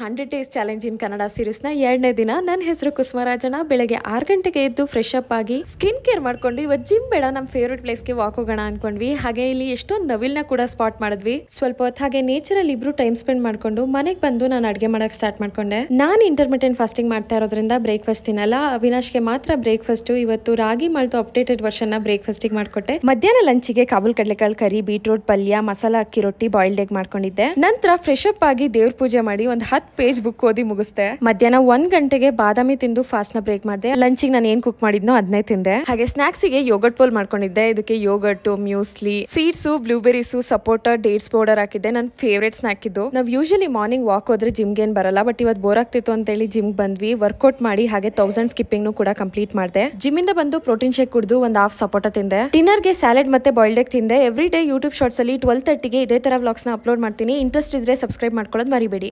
hundred days challenge in Kannada ಸೀರೀಸ್ನ ಎರಡನೇ ದಿನ ನನ್ನ ಹೆಸರು ಕುಸುಮರಾಜನ ಬೆಳಗ್ಗೆ ಆರು ಗಂಟೆಗೆ ಎದ್ದು ಫ್ರೆಶ್ ಅಪ್ ಆಗಿ ಸ್ಕಿನ್ ಕೇರ್ ಮಾಡ್ಕೊಂಡು ಇವತ್ತು ಜಿಮ್ ಬೇಡ ನಮ್ಮ ಫೇವ್ರೇಟ್ ಪ್ಲೇಸ್ಗೆ ವಾಕ್ ಹೋಗೋಣ ಅನ್ಕೊಂಡ್ವಿ ಹಾಗೆ ಇಲ್ಲಿ ಎಷ್ಟೊಂದು ನವಿಲ್ನ ಕೂಡ ಸ್ಪಾಟ್ ಮಾಡಿದ್ವಿ ಸ್ವಲ್ಪ ಹೊತ್ತು ಹಾಗೆ ನೇಚರಲ್ಲಿ ಇಬ್ರು ಟೈಮ್ ಸ್ಪೆಂಡ್ ಮಾಡ್ಕೊಂಡು ಮನೆಗೆ ಬಂದು ನಾನು ಅಡುಗೆ ಮಾಡೋಕೆ ಸ್ಟಾರ್ಟ್ ಮಾಡ್ಕೊಂಡೆ ನಾನ್ ಇಂಟರ್ಮಿಡಿಯಂಟ್ ಫಾಸ್ಟಿಂಗ್ ಮಾಡ್ತಾ ಇರೋದ್ರಿಂದ ಬ್ರೇಕ್ಫಾಸ್ಟ್ ತಿನ್ನಲ್ಲ ಅವಿನಾಶ್ಗೆ ಮಾತ್ರ ಬ್ರೇಕ್ಫಾಸ್ಟ್ ಇವತ್ತು ರಾಗಿ ಮಾಡ್ತು ಅಪ್ಡೇಟೆಡ್ ವರ್ಷನ್ ಬ್ರೇಕ್ಫಾಸ್ಟಿಗೆ ಮಾಡಿಕೊಟ್ಟೆ ಮಧ್ಯಾಹ್ನ ಲಂಚ್ಗೆ ಕಾಬುಲ್ ಕಡಲೆಕಾಳು ಕರಿ ಬೀಟ್ರೂಟ್ ಪಲ್ಯ ಮಸಾಲ ಅಕ್ಕಿ ರೊಟ್ಟಿ ಬಾಯ್ಲ್ಡ್ ಎಗ್ ಮಾಡ್ಕೊಂಡಿದ್ದೆ ನಂತರ ಫ್ರೆಶ್ ಅಪ್ ಆಗಿ ದೇವ್ರ ಪೂಜೆ ಮಾಡಿ ಒಂದು ಹತ್ತು ಹತ್ತು ಪೇಜ್ ಬುಕ್ ಓದಿ ಮುಗಿಸ್ದೆ ಮಧ್ಯಾಹ್ನ ಒಂದ್ ಗಂಟೆಗೆ ಬಾದಾಮಿ ತಿಂದು ಫಾಸ್ಟ್ ನ ಬ್ರೇಕ್ ಮಾಡಿದೆ ಲಂಚಿಗೆ ನಾನು ಏನ್ ಕುಕ್ ಮಾಡಿದ್ನೋ ಅದನ್ನೇ ತಿಂದೆ ಹಾಗೆ ಸ್ನಾಕ್ಸ್ ಗೆ ಯೋಗಟ್ ಪೋಲ್ ಮಾಡ್ಕೊಂಡಿದ್ದೆ ಇದಕ್ಕೆ yogurt muesli seeds blueberries sapota dates powder ಹಾಕಿದ್ದೆ ನನ್ನ ಫೇವ್ರೇಟ್ ಸ್ನಾಕ್ ಇದು ನಾವು ಯೂಶಲಿ ಮಾರ್ನಿಂಗ್ ವಾಕ್ ಹೋದ್ರೆ ಜಿಮ್ ಏನ್ ಬರಲ್ಲ ಬಟ್ ಇವತ್ತು ಬೋರ್ ಆಗ್ತಿತ್ತು ಅಂತ ಹೇಳಿ ಜಿಮ್ ಬಂದ್ವಿ ವರ್ಕೌಟ್ ಮಾಡಿ ಹಾಗೆ ತೌಸಂಡ್ ಸ್ಕಿಪ್ಪಿಂಗ್ ಕೂಡ ಕಂಪ್ಲೀಟ್ ಮಾಡಿದೆ ಜಿಮ್ ಇಂದ ಬಂದು ಪ್ರೋಟೀನ್ ಶೇಕ್ ಕುಡಿದು ಒಂದ್ ಹಾಫ್ ಸಪೋಟ ತಿಂದೆ ಡಿನ್ನರ್ ಗೆ ಸ್ಯಾಲೆಡ್ ಮತ್ತೆ ಬಾಯ್ಲ್ಡ್ ಎಗ್ ತಿಂದೆ ಎವ್ರಿ ಡೇ ಯೂಟ್ಯೂಬ್ ಶಾರ್ಟ್ಸ್ ಅಲ್ಲಿ ಟ್ವೆಲ್ ತರ್ಟಿಗೆ ಇದೇ ತರ ವ್ಲಾಗ್ಸ್ ನ ಅಪ್ಲೋಡ್ ಮಾಡ್ತೀನಿ ಇಂಟ್ರೆಸ್ಟ್ ಇದ್ರೆ ಸಬ್ಸ್ಕ್ರೈಬ್ ಮಾಡ್ಕೊಳ್ಳೋದು ಮರಿಬೇಡಿ